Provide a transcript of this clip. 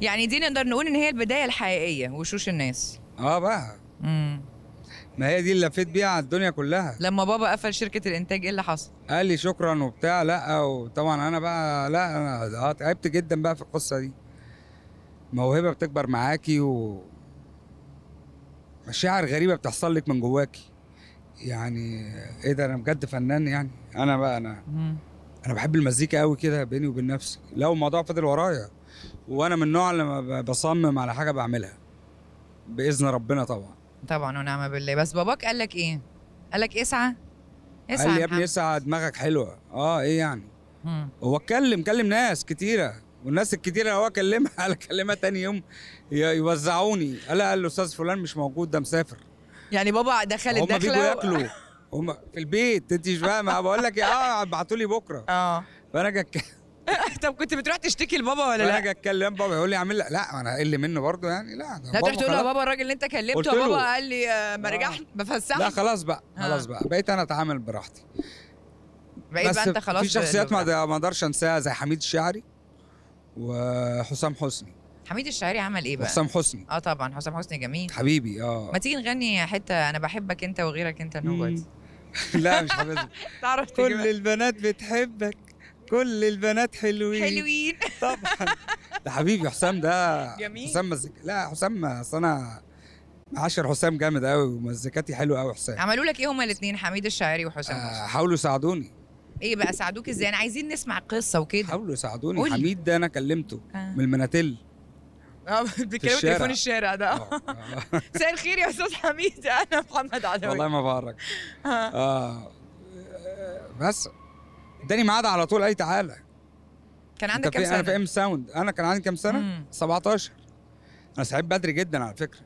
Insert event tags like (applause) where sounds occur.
يعني دي نقدر نقول ان هي البدايه الحقيقيه وشوش الناس اه بقى امم ما هي دي اللي لفيت بيها على الدنيا كلها لما بابا قفل شركه الانتاج ايه اللي حصل قال لي شكرا وبتاع لا وطبعا انا بقى لا انا آه تعبت جدا بقى في القصه دي موهبه بتكبر معاكي و مشاعر غريبه بتحصل لك من جواكي يعني ايه ده انا بجد فنان يعني انا بقى انا مم. انا بحب المزيكا قوي كده بيني وبين نفسي لو الموضوع فضل ورايا وانا من النوع اللي بصمم على حاجه بعملها باذن ربنا طبعا طبعا ونعم بالله بس باباك قال لك ايه قال لك اسعى اسعى قال لي يا ابني اسعى دماغك حلوه اه ايه يعني هو اتكلم كلم ناس كتيره والناس الكتيره هو كلمها على (laughs) كلمها تاني يوم يوزعوني قال قال له استاذ فلان مش موجود ده مسافر يعني بابا دخل الدخله هم بيجوا ياكلوا (laughs) هم في البيت انت مش فاهمه بقول لك إيه؟ اه ابعتوا لي بكره اه فانا جت (laughs) طب كنت بتروح تشتكي لبابا ولا لا؟ اجي اتكلم بابا يقول لي اعمل لا انا اقل منه برضه يعني لا ده تروح تقول له بابا الراجل اللي انت كلمته بابا قال لي آه، ما آه. رجعش ما لا خلاص بقى آه. خلاص بقى بقيت انا اتعامل براحتي بقيت بقى انت خلاص في شخصيات ما اقدرش انساها زي حميد الشعري وحسام حسني حميد الشعري عمل ايه بقى؟ حسام حسني اه طبعا حسام حسني جميل حبيبي اه ما تيجي نغني حته انا بحبك انت وغيرك انت نوبات (laughs) لا مش حبيبي (laughs) تعرف كل البنات بتحبك كل البنات حلوين حلوين (laughs) طبعا ده حبيبي حسام ده جميل حسام مزك... لا حسام اصل انا عشر حسام جامد قوي ومزيكاتي حلوه قوي حسام عملوا لك ايه هما الاثنين حميد الشاعري وحسام آه حاولوا يساعدوني ايه بقى ساعدوك ازاي انا عايزين نسمع قصه وكده حاولوا يساعدوني قولي. حميد ده انا كلمته آه. من المناتيل اه (laughs) تليفون الشارع ده آه، آه. (laughs) مساء الخير يا استاذ حميد انا محمد عدوي والله ما بعرف آه. آه. بس اداني ميعاد على طول قال لي تعالى كان عندك كام سنه؟ انا في ام ساوند انا كان عندي كام سنه؟ مم. 17 انا صحيت بدري جدا على فكره